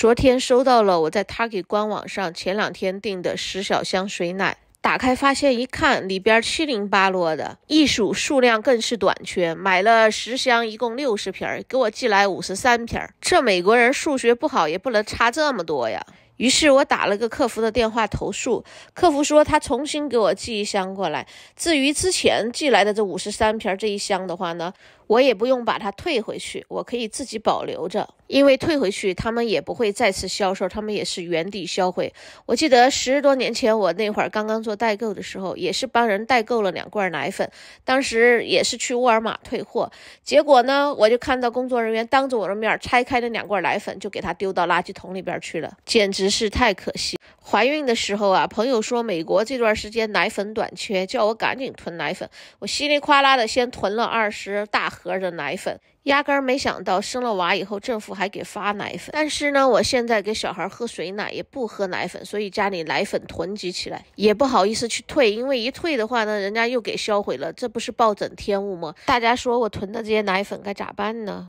昨天收到了我在 Target 官网上前两天订的十小箱水奶，打开发现一看，里边七零八落的，一数数量更是短缺。买了十箱，一共六十瓶，给我寄来五十三瓶，这美国人数学不好也不能差这么多呀。于是我打了个客服的电话投诉，客服说他重新给我寄一箱过来。至于之前寄来的这五十三瓶这一箱的话呢，我也不用把它退回去，我可以自己保留着，因为退回去他们也不会再次销售，他们也是原地销毁。我记得十多年前我那会儿刚刚做代购的时候，也是帮人代购了两罐奶粉，当时也是去沃尔玛退货，结果呢，我就看到工作人员当着我的面拆开那两罐奶粉，就给他丢到垃圾桶里边去了，简直。是太可惜。怀孕的时候啊，朋友说美国这段时间奶粉短缺，叫我赶紧囤奶粉。我稀里哗啦的先囤了二十大盒的奶粉，压根儿没想到生了娃以后政府还给发奶粉。但是呢，我现在给小孩喝水奶也不喝奶粉，所以家里奶粉囤积起来也不好意思去退，因为一退的话呢，人家又给销毁了，这不是暴殄天物吗？大家说我囤的这些奶粉该咋办呢？